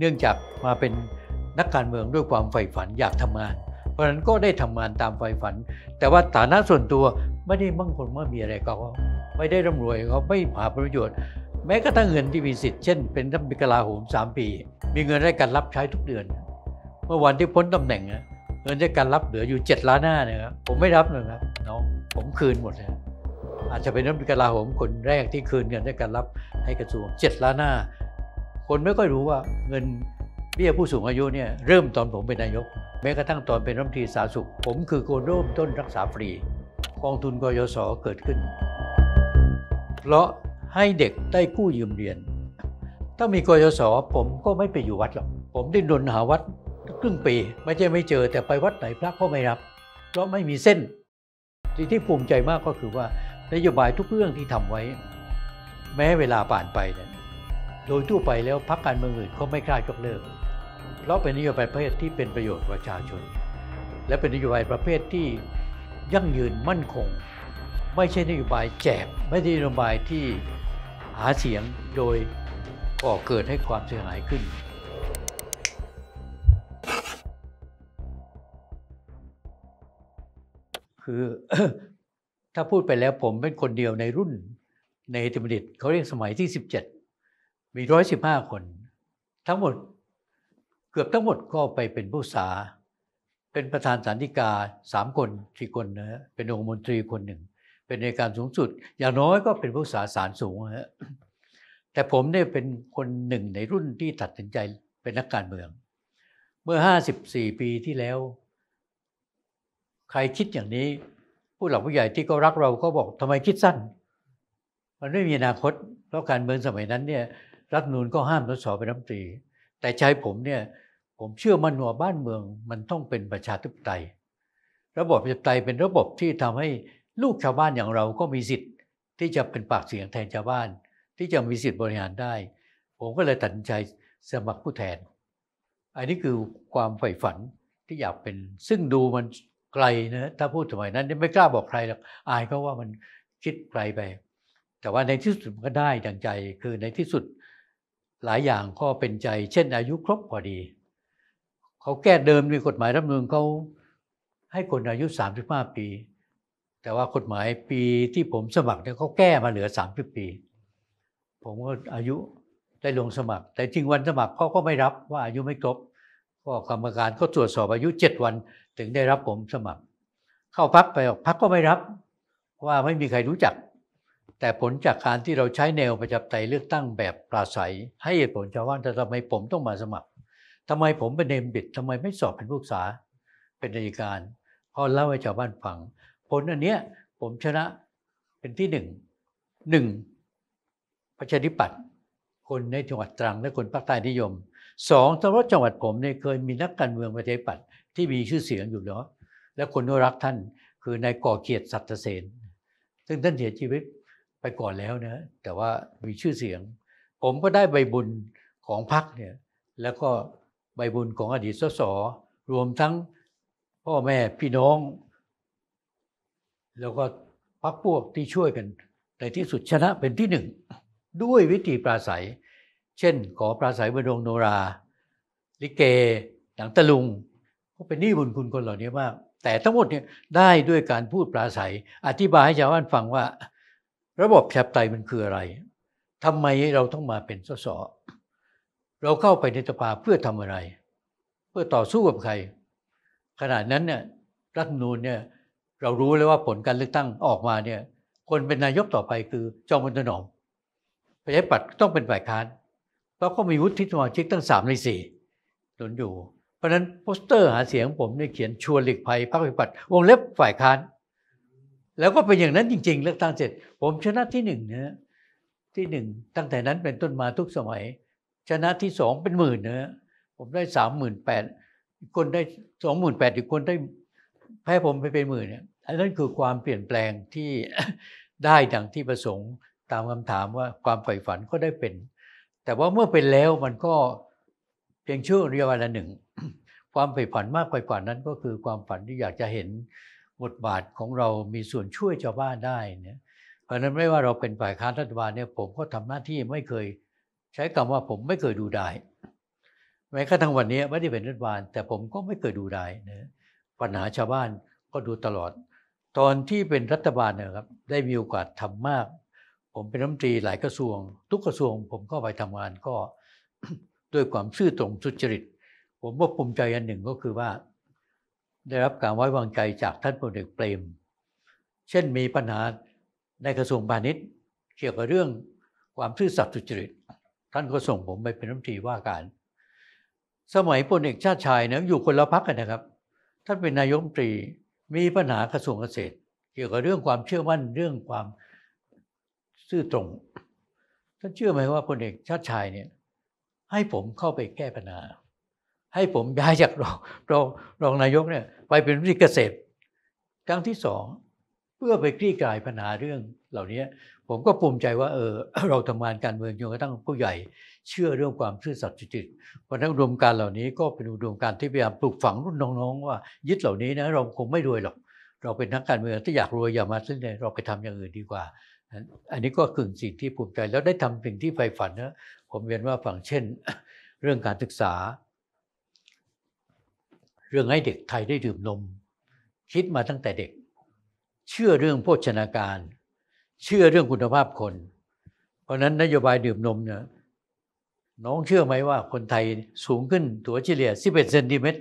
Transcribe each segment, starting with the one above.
เนื่องจากมาเป็นนักการเมืองด้วยความใฝ่ฝันอยากทำงาน เพราะฉะนั้นก็ได้ทำงานตามใฝ่ฝัน แต่ว่าฐานะส่วนตัวไม่ได้มั่งคนเมื่อมีอะไรก็ไม่ได้ร่ำรวยก็ไม่หาประโยชน์ แม้กระทั่งเงินที่มีสิทธิ์ เช่นเป็นรัฐมนตรกลาโหมสามปี มีเงินได้การรับใช้ทุกเดือน เมื่อวันที่พ้นตำแหน่ง เงินได้การรับเหลืออยู่ 7 ล้านหน้านะครับผมไม่รับเลยครับน้องผมคืนหมดเลยอาจจะเป็นรัฐมนตรกลาโหมคนแรกที่คืนเงินได้การรับให้กระทรวง 7 ล้านหน้าคนไม่ค่อยรู้ว่าเงินเบี้ยผู้สูงอายุเนี่ยเริ่มตอนผมเป็นนายกแม้กระทั่งตอนเป็นรัฐมนตรีสาธารณสุข ผมคือคนเริ่มต้นรักษาฟรีกองทุนกยศเกิดขึ้น เพราะให้เด็กได้กู้ยืมเรียน ถ้ามีกยศผมก็ไม่ไปอยู่วัดหรอกผมได้นนหาวัดครึ่งปี ไม่ใช่ไม่เจอแต่ไปวัดไหนพระก็ไม่รับ เพราะไม่มีเส้นสิ่งที่ภูมิใจมากก็คือว่านโยบายทุกเรื่องที่ทำไว้ แม้เวลาผ่านไปเนี่ยโดยทั่วไปแล้วพรรคการเมืองอื่นเขาไม่กล้ายกเลิกเพราะเป็นนโยบายประเภทที่เป็นประโยชน์ประชาชน และเป็นนโยบายประเภทที่ยั่งยืนมั่นคง ไม่ใช่นโยบายแจกไม่ใช่นโยบายที่หาเสียงโดยก่อเกิดให้ความเสียหายขึ้น คือถ้าพูดไปแล้วผมเป็นคนเดียวในรุ่นในอิมดิีเขาเรียกสมัยที่17มีร้อยสิบห้าคน ทั้งหมดเกือบทั้งหมดก็ไปเป็นผู้สาเป็นประธานสานิกาสามคนสี่คนนะฮะเป็นองค์มนตรีคนหนึ่ง เป็นในการสูงสุดอย่างน้อยก็เป็นผู้สาสารสูงฮะแต่ผมเนี่ยเป็นคนหนึ่งในรุ่นที่ตัดสินใจเป็นนักการเมือง เมื่อห้าสิบสี่ปีที่แล้ว ใครคิดอย่างนี้ ผู้หลักผู้ใหญ่ที่ก็รักเราก็บอกทำไมคิดสั้นมันไม่มีอนาคตเพราะการเมืองสมัยนั้นเนี่ยรัฐนูนก็ห้ามสสเป็นรัฐมนตรีแต่ใจผมเนี่ยผมเชื่อมันวัวบ้านเมือง มันต้องเป็นประชาธิปไตยระบบประชาธิปไตยเป็นระบบที่ทำให้ลูกชาวบ้านอย่างเราก็มีสิทธิ์ ที่จะเป็นปากเสียงแทนชาวบ้าน ที่จะมีสิทธิ์บริหารได้ ผมก็เลยตัดสินใจสมัครผู้แทนอันนี้คือความใฝ่ฝันที่อยากเป็นซึ่งดูมันไกลนะถ้าพูดสมัยนั้นไม่กล้าบอกใครหรอกอายเขาว่ามันคิดไกลไปแต่ว่าในที่สุดก็ได้ดังใจคือในที่สุดหลายอย่างก็เป็นใจ เช่นอายุครบพอดี เขาแก้เดิมในกฎหมายรัฐมนูลเขาให้คนอายุ 35 ปี แต่ว่ากฎหมายปีที่ผมสมัครเนี่ยเขาแก้มาเหลือ 30 ปี ผมก็อายุได้ลงสมัคร แต่จริงวันสมัครเขาก็ไม่รับว่าอายุไม่ครบ ก็กรรมการก็ตรวจสอบอายุ7วันถึงได้รับผมสมัคร เข้าพักไปออกพักก็ไม่รับ ว่าไม่มีใครรู้จักแต่ผลจากการที่เราใช้แนวประชาธิปไตยเลือกตั้งแบบปราศัย ให้เหตุผลชาวบ้านแต่ทำไมผมต้องมาสมัคร ทำไมผมเป็นเนมบิด ทำไมไม่สอบเป็นผู้ศึกษา เป็นอายการพอเล่าให้ชาวบ้านฟัง ผลอันเนี้ยผมชนะเป็นที่หนึ่งหนึ่งประชาธิปัตย์คนในจังหวัดตรังและคนภาคใต้นิยมสองตลอดจังหวัดผมเนี่ยเคยมีนักการเมืองประชาธิปัตย์ที่มีชื่อเสียงอยู่เนาะและคนรักท่านคือนายก่อเกียรติสัตเสนซึ่งท่านเสียชีวิตไปก่อนแล้วนะ แต่ว่ามีชื่อเสียง ผมก็ได้ใบบุญของพรรคเนี่ยแล้วก็ใบบุญของอดีตสส รวมทั้งพ่อแม่พี่น้อง แล้วก็พรรคพวกที่ช่วยกันในที่สุดชนะเป็นที่หนึ่งด้วยวิธีปราศัย เช่นขอปราศัยบดงโนรา ลิเกหนังตะลุงก็เป็นหนี้บุญคุณคนเหล่านี้มาก แต่ทั้งหมดเนี่ยได้ด้วยการพูดปราศัย อธิบายให้ชาวบ้านฟังว่าระบบแฉปไตมันคืออะไร ทำไมเราต้องมาเป็นสส เราเข้าไปในสภาเพื่อทำอะไร เพื่อต่อสู้กับใคร ขนาดนั้นเนี่ยรัฐนูนเนี่ยเรารู้เลยว่าผลการเลือกตั้งออกมาเนี่ยคนเป็นนายกต่อไปคือ จอมพลถนอมประยาิปัต์ต้องเป็นฝ่ายค้านเพราะเขามีวุฒิสมาชิกตั้งสามในสี่หนนอยู่ เพราะนั้นโปสเตอร์หาเสียงผมเนี่ยเขียนชวนหลีกภัยพรรคปะยิปัต์วงเล็บฝ่ายค้านแล้วก็เป็นอย่างนั้นจริงๆ เลือกตั้งเสร็จ ผมชนะที่หนึ่งนะที่หนึ่งตั้งแต่นั้นเป็นต้นมาทุกสมัย ชนะที่สองเป็นหมื่นนะผมได้สามหมื่นแปดคนได้สองหมื่นแปดอีกคนได้แพ้ผมไปเป็นหมื่นเนี่ยอันนั้นคือความเปลี่ยนแปลงที่ได้ดังที่ประสงค์ ตามคำถามว่าความใฝ่ฝันก็ได้เป็น แต่ว่าเมื่อเป็นแล้วมันก็เพียงชั่วระยะเวลาหนึ่งความใฝ่ฝันมากกว่านั้นก็คือความฝันที่อยากจะเห็นบทบาทของเรามีส่วนช่วยชาวบ้านได้เนี่ยเพราะนั้นไม่ว่าเราเป็นฝ่ายค้านรัฐบาลเนี่ยผมก็ทำหน้าที่ไม่เคย ใช้คำว่าผมไม่เคยดูได้แม้กระทั่งวันนี้ไม่ได้เป็นรัฐบาลแต่ผมก็ไม่เคยดูได้นะปัญหาชาวบ้านก็ดูตลอด ตอนที่เป็นรัฐบาลนะครับได้มีโอกาสทำมาก ผมเป็นรัฐมนตรีหลายกระทรวง ทุกกระทรวงผมก็ไปทำงานก็ด้วยความซื่อตรงสุจริตผมว่าภูมิใจอันหนึ่งก็คือว่าได้รับการไว้วางใจจากท่านพลเอกเปรม เช่นมีปัญหาในกระทรวงพาณิชย์เกี่ยวกับเรื่องความซื่อสัตย์สุจริตท่านก็ส่งผมไปเป็นรัฐมนตรีว่าการ สมัยพลเอกชาติชายเนี่ยอยู่คนละพักกันนะครับ ท่านเป็นนายกรัฐมนตรีมีปัญหากระทรวงเกษตร เกี่ยวกับเรื่องความเชื่อมั่นเรื่องความซื่อตรง ท่านเชื่อไหมว่าพลเอกชาติชายเนี่ยให้ผมเข้าไปแก้ปัญหาให้ผมย้ายจากรองรองรองนายกเนี่ยไปเป็นรตีเกษตรครั้งที่สองเพื่อไปคลี่กลายปัญหาเรื่องเหล่านี้ผมก็ภูมิใจว่าเออเราทำงานการเมืองจนกระทั่งผู้ใหญ่เชื่อเรื่องความซื่อสัตย์สุจริตวันนั้นอุดมการเหล่านี้ ก็เป็นอุดมการที่พยายามปลูกฝังรุ่นน้องๆว่า ยึดเหล่านี้นะเราคงไม่รวยหรอก เราเป็นนักการเมืองถ้าอยากรวยอย่ามาเล่นเลยเราไปทำอย่างอื่นดีกว่า อันนี้ก็คือสิ่งที่ภูมิใจแล้วได้ทำสิ่งที่ใฝ่ฝันนะ ผมเรียนว่าฝั่งเช่น เรื่องการศึกษาเรื่องให้เด็กไทยได้ดื่มนม คิดมาตั้งแต่เด็ก เชื่อเรื่องโภชนาการ เชื่อเรื่องคุณภาพคน เพราะนั้นนโยบายดื่มนมเนี่ยน้องเชื่อไหมว่าคนไทยสูงขึ้นตัวเฉลี่ย 11เซนติเมตร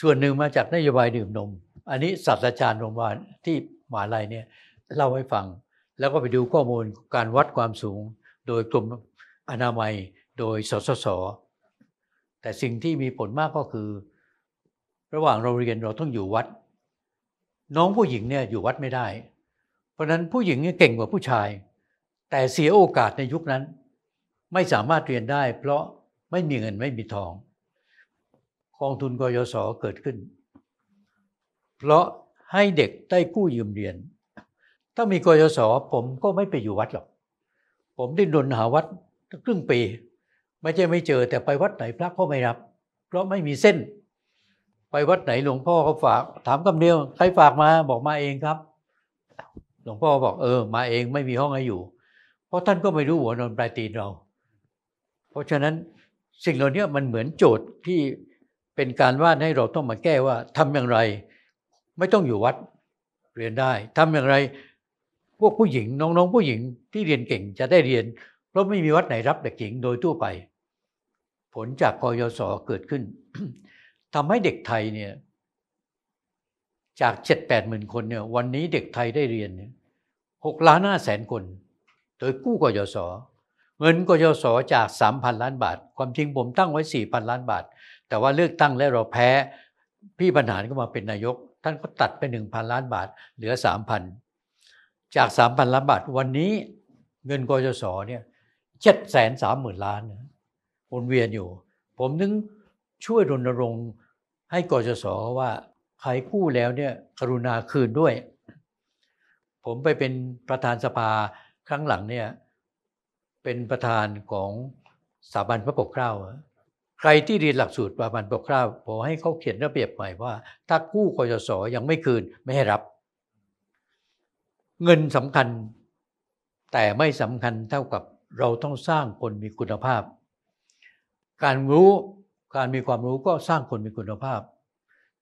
ส่วนหนึ่งมาจากนโยบายดื่มนม อันนี้ศาสตราจารย์โรงพยาบาลที่มหาลัยเนี่ยเล่าให้ฟัง แล้วก็ไปดูข้อมูลการวัดความสูง โดยกรมอนามัยโดยสสสแต่สิ่งที่มีผลมากก็คือระหว่างเราเรียนเราต้องอยู่วัด น้องผู้หญิงเนี่ยอยู่วัดไม่ได้ เพราะนั้นผู้หญิงเนี่ยเก่งกว่าผู้ชาย แต่เสียโอกาสในยุคนั้น ไม่สามารถเรียนได้เพราะไม่มีเงินไม่มีทองกองทุนกยศเกิดขึ้น เพราะให้เด็กได้กู้ยืมเรียน ถ้ามีกยศผมก็ไม่ไปอยู่วัดหรอก ผมได้นนหาวัดครึ่งปี ไม่ใช่ไม่เจอแต่ไปวัดไหนพระก็ไม่รับ เพราะไม่มีเส้นไปวัดไหนหลวงพ่อเขาฝากถามคำเดียวใครฝากมาบอกมาเองครับหลวงพ่อบอกเออ มาเองไม่มีห้องให้อยู่ เพราะท่านก็ไม่รู้หัวนอนปลายตีนเราเพราะฉะนั้นสิ่งเหล่านี้มันเหมือนโจทย์ที่เป็นการวาดให้เราต้องมาแก้ว่า ทำอย่างไรไม่ต้องอยู่วัดเรียนได้ ทำอย่างไร พวกผู้หญิงน้อง ๆผู้หญิงที่เรียนเก่งจะได้เรียน เพราะไม่มีวัดไหนรับเด็กหญิงโดยทั่วไป ผลจากกยศเกิดขึ้นทำให้เด็กไทยเนี่ยจากเจ็ดแปดหมื่นคนเนี่ย วันนี้เด็กไทยได้เรียนเนี่ยหกล้านห้าแสนคน โดยกู้กยศเงินกยศจากสามพันล้านบาทความจริงผมตั้งไว้สี่พันล้านบาทแต่ว่าเลือกตั้งและเราแพ้พี่บรรหารก็มาเป็นนายก ท่านก็ตัดไปหนึ่งพันล้านบาทเหลือสามพันจากสามพันล้านบาทวันนี้เงินกยศเนี่ยเจ็ดแสนสามหมื่นล้านวนเวียนอยู่ ผมนึงช่วยรณรงค์ให้กสสว่าขายกู้แล้วเนี่ยกรุณาคืนด้วย ผมไปเป็นประธานสภาครั้งหลังเนี่ย เป็นประธานของสถาบันพระปกเกล้าใครที่เรียนหลักสูตรสถาบันปกเกล้าผมให้เขาเขียนระเบียบใหม่ว่าถ้ากู้กสศยังไม่คืนไม่ให้รับ เงินสำคัญ แต่ไม่สำคัญเท่ากับเราต้องสร้างคนมีคุณภาพ การรู้การมีความรู้ก็สร้างคนมีคุณภาพ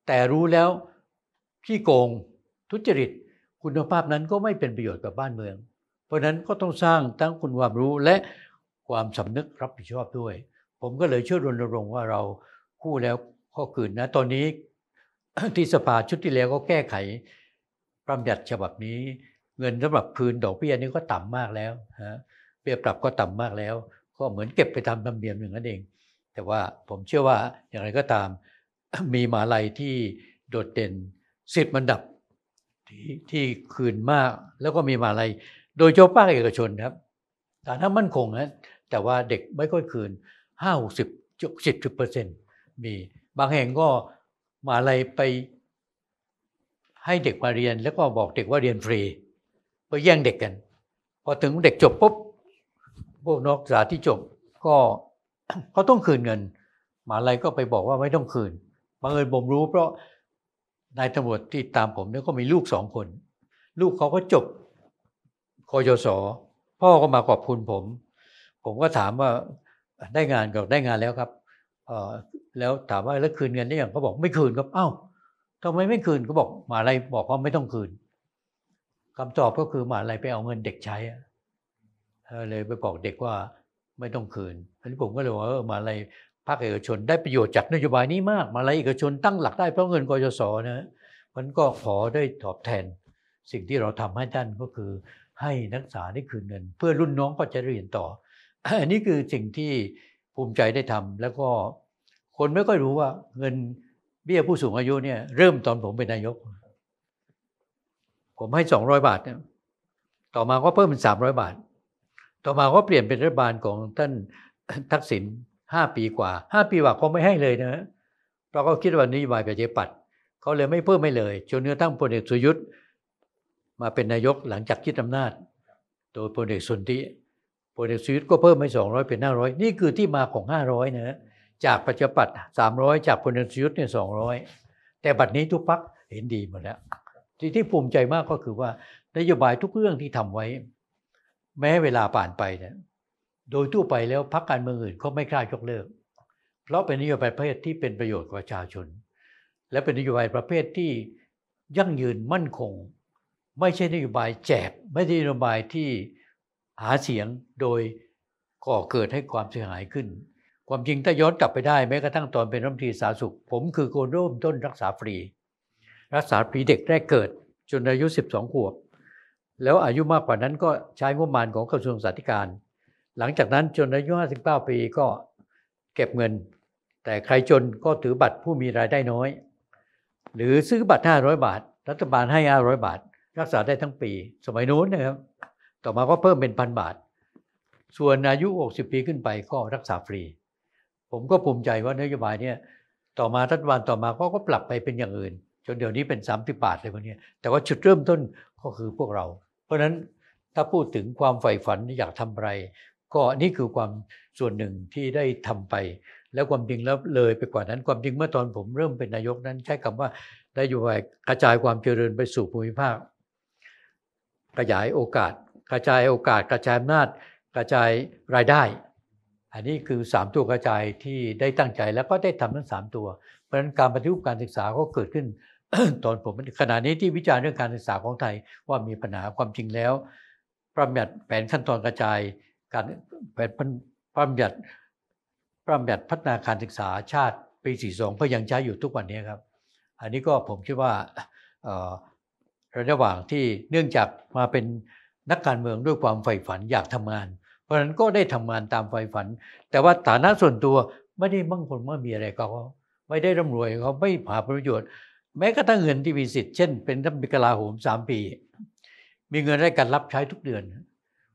แต่รู้แล้วขี้โกงทุจริต คุณภาพนั้นก็ไม่เป็นประโยชน์กับบ้านเมือง เพราะนั้นก็ต้องสร้างทั้งคุณความรู้และความสำนึก รับผิดชอบด้วย ผมก็เลยเชื่อรณรงค์ว่าเราคู่แล้วข้อคืนนะตอนนี้ที่สภาชุดที่แล้วก็แก้ไขประยัดฉบับนี้ เงินสำหรับคืนดอกเบี้ยนี้ก็ต่ำมากแล้วฮะเบี้ยปรับก็ต่ำมากแล้ว ก็เหมือนเก็บไปทำธรรมเนียมอย่างนั้นเองแต่ว่าผมเชื่อว่าอย่างไรก็ตามมีมาลัยที่โดดเด่นสิทธิ์มันดับทที่คืนมากแล้วก็มีมาลัย โดยเฉพาะภาคเอกชนครับฐานะมั่นคงนะแต่ว่าเด็กไม่ค่อยคืนห้าหกสิบจุดสิบเปอร์เซ็นต์มีบางแห่งก็มาลัยไปให้เด็กมาเรียน แล้วก็บอกเด็กว่าเรียนฟรี ไปแย่งเด็กกัน พอถึงเด็กจบปุ๊บพวกนักศึกษาที่จบก็เขาต้องคืนเงินหมาลัยก็ไปบอกว่าไม่ต้องคืนบังเอิญผมรู้ เพราะนายตำรวจที่ตามผมเนี่ยก็มีลูกสองคนลูกเขาก็จบคอยศพ่อก็มาขอบคุณผม ผมก็ถามว่าได้งานก็ได้งานแล้วครับแล้วถามว่าแล้วคืนเงินได้ยังเขาบอกไม่คืนครับเอ้าทำไมไม่คืนเขาบอกหมาลัยบอกว่าไม่ต้องคืน คำตอบก็คือหมาลัยไปเอาเงินเด็กใช้เลยไปบอกเด็กว่าไม่ต้องคืนอันนี้ผมก็เลยว่ามาอะไรภาคเอกชนได้ประโยชน์จากนโยบายนี้มากมาอะไรเอกชนตั้งหลักได้เพราะเงินกยศนะ มันก็ขอได้ตอบแทนสิ่งที่เราทำให้ท่านก็คือให้นักศึกษาได้คืนเงิน เพื่อรุ่นน้องก็จะเรียนต่ออันนี้คือสิ่งที่ภูมิใจได้ทำ แล้วก็คนไม่ค่อยรู้ว่าเงินเบี้ยผู้สูงอายุเนี่ย เริ่มตอนผมเป็นนายก ผมให้สองร้อยบาทเนี่ยต่อมาก็เพิ่มเป็นสามร้อยบาทต่อมาก็เปลี่ยนเป็นรัฐบาลของท่านทักษิณห้าปีกว่าห้าปีกว่าขาไม่ให้เลยนะ เราก็คิดว่านี้บายประชาปัตย์เขาเลยไม่เพิ่มไม่เลยจนเนื้อทั้งพลเอกสุยุทธ์มาเป็นนายกหลังจากคิดอำนาจโดยพลเอกสุนทิพลเอกสุยุทธ์ก็เพิ่มไม่สองร้อยเป็นห้าร้อยนี่คือที่มาของห้าร้อยนะจากประชาปัตย์สามร้อยจากพลเอกสุยุทธ์เนี่ยสองร้อยแต่บัดนี้ทุกพักเห็นดีหมดแล้วที่ที่ภูมิใจมากก็คือว่านโยบายทุกเรื่องที่ทำไว้แม้เวลาผ่านไปเนี่ยโดยทั่วไปแล้วพรรคการเมืองอื่นก็ไม่กล้ายกเลิกเพราะเป็นนโยบายประเภทที่เป็นประโยชน์กับประชาชน และเป็นนโยบายประเภทที่ยั่งยืนมั่นคง ไม่ใช่นโยบายแจกไม่ใช่นโยบายที่หาเสียงโดยก่อเกิดให้ความเสียหายขึ้น ความจริงถ้าย้อนกลับไปได้แม้กระทั่งตอนเป็นรัฐมนตรีสาธารณสุขผม คือคนร่วมต้นรักษาฟรี รักษาฟรีเด็กแรกเกิดจนอายุ12ขวบแล้วอายุมากกว่านั้นก็ใช้งบประมาณของกระทรวงสาธการ หลังจากนั้นจนอายุ59ปีก็เก็บเงิน แต่ใครจนก็ถือบัตรผู้มีรายได้น้อย หรือซื้อบัตร 500 บาท รัฐบาลให้ 500 บาท รักษาได้ทั้งปี สมัยโน้นนะครับ ต่อมาก็เพิ่มเป็นพันบาท ส่วนอายุ 60 ปีขึ้นไปก็รักษาฟรี ผมก็ภูมิใจว่านโยบายเนี่ย ต่อมารัฐบาลต่อมาก็ก็ปรับไปเป็นอย่างอื่น จนเดี๋ยวนี้เป็น 30 บาทเลยวันนี้ แต่ว่าจุดเริ่มต้นก็คือพวกเราราะฉะนั้นถ้าพูดถึงความใฝ่ฝันอยากทำอะไร ก็นี่คือความส่วนหนึ่งที่ได้ทำไป แล้วความจริงแล้วเลยไปกว่านั้นความจริงเมื่อตอนผมเริ่มเป็นนายกนั้นใช้คำว่าได้อยู่ไปกระจายความเจริญไปสู่ภูมิภาคขยายโอกาส กระจายโอกาสกระจายอำนาจกระจายรายได้ อันนี้คือ 3 ตัวกระจายที่ได้ตั้งใจแล้วก็ได้ทำทั้ง3ตัว เพราะฉะนั้นการปฏิรูปการศึกษาก็เกิดขึ้นตอนผมขณะนี้ที่วิจารณ์เรื่องการศึกษาของไทยว่ามีปัญหาความจริงแล้วประมัดแผนขั้นตอนกระจาย การแผนประมัดประมัดพัฒนาการศึกษาชาติปีสสี่พืก็ยังใช้อยู่ทุกวันนี้ครับ อันนี้ก็ผมคิดว่าระหว่างที่เนื่องจากมาเป็นนักการเมืองด้วยความใฝ่ฝันอยากทำงาน เพราะฉะนั้นก็ได้ทำงานตามใฝ่ฝัน แต่ว่าฐานะส่วนตัวไม่ได้มั่งคงไม่มีอะไรก็เขาไม่ได้ร่ำรวยเขาไม่หาประโยชน์แม้กระทั่งเงินที่มีสิทธิ์เช่นเป็นรัฐมนตรกลาโหมสามปี มีเงินได้การรับใช้ทุกเดือน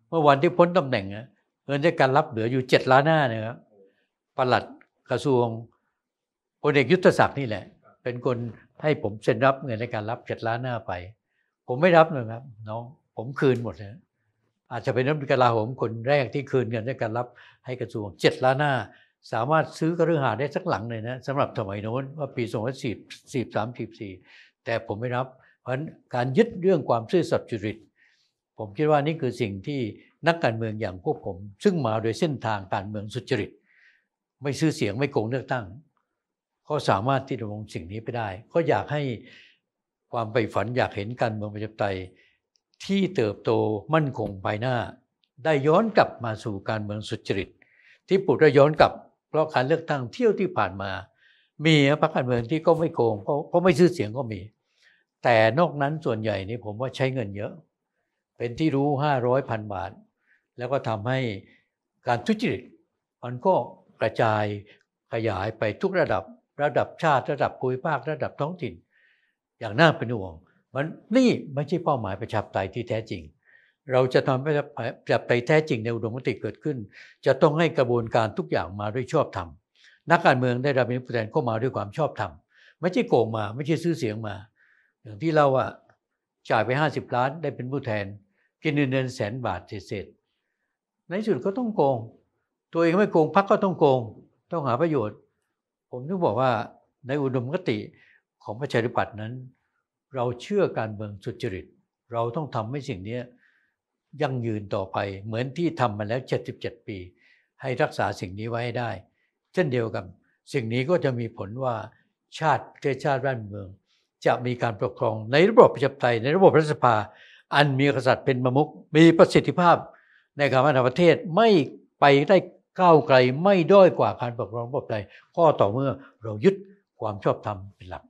เมื่อวันที่พ้นตำแหน่งเงินได้การรับเหลืออยู่เจ็ดล้านหน้านะครับปลัดกระทรวงพลเอกยุทธศักดิ์นี่แหละ เป็นคนให้ผมเซ็นรับเงินในการรับเจ็ดล้านหน้าไป ผมไม่รับเลยครับน้องผมคืนหมดนะอาจจะเป็นรัฐมนตรกลาโหมคนแรกที่คืนเงินในการรับให้กระทรวงเจ็ดล้านหน้าสามารถซื้อกระหาได้สักหลังเลยนะสำหรับสมัยโน้นว่าปี2 0 1ส3 4แต่ผมไม่รับเพราะการยึดเรื่องความซื่อสัตย์จริตผมคิดว่านี่คือสิ่งที่นักการเมืองอย่างพวกผม ซึ่งมาโดยเส้นทางการเมืองสุจริต ไม่ซื้อเสียงไม่โกงเลือกตั้ง ก็สามารถที่จะมองสิ่งนี้ไปได้ ก็อยากให้ความใฝ่ฝันอยากเห็นการเมืองประชาธิปไตยที่เติบโตมั่นคงภายหน้า ได้ย้อนกลับมาสู่การเมืองสุจริต ที่ปุตไดย้อนกลับพราะการเลือกตั้งเที่ยวที่ผ่านมา มีพรรคการเมืองที่ก็ไม่โกงเพราะเพราะไม่ซื้อเสียงก็มี แต่นอกนั้นส่วนใหญ่นี่ผมว่าใช้เงินเยอะ เป็นที่รู้ห้าร้อยพันบาท แล้วก็ทำให้การทุจริต มันก็กระจายขยายไปทุกระดับระดับชาติระดับภูมิภาคระดับท้องถิ่น อย่างน่าเป็นห่วงมันนี่ไม่ใช่เป้าหมายประชาธิปไตยที่แท้จริงเราจะทำให้จะไปแท้จริงในอุดมคติเกิดขึ้น จะต้องให้กระบวนการทุกอย่างมาด้วยชอบธรรมนักการเมืองได้รับผู้แทนก็มาด้วยความชอบธรรมไม่ใช่โกงมาไม่ใช่ซื้อเสียงมา อย่างที่เราอะจ่ายไป 50ล้านได้เป็นผู้แทนกินเงินเนแสนบาทเสร็จในสุดก็ต้องโกง ตัวเองไม่โกงพรรคก็ต้องโกงต้องหาประโยชน์ ผมถึงบอกว่าในอุดมคติของประชาธิปัตย์นั้น เราเชื่อการเมืองสุจริตเราต้องทำให้สิ่งนี้ยั่งยืนต่อไปเหมือนที่ทำมาแล้ว 77 ปี ให้รักษาสิ่งนี้ไว้ให้ได้ เช่นเดียวกันสิ่งนี้ก็จะมีผลว่า ชาติประเทศชาติบ้านเมือง จะมีการปกครองในระบบประชาธิปไตยในระบบรัฐสภา อันมีกษัตริย์เป็นประมุขมีประสิทธิภาพในการพัฒนาประเทศ ไม่ไปได้ก้าวไกล ไม่ด้อยกว่าการปกครองระบบใดก็ต่อเมื่อเรายึดความชอบธรรมเป็นหลัก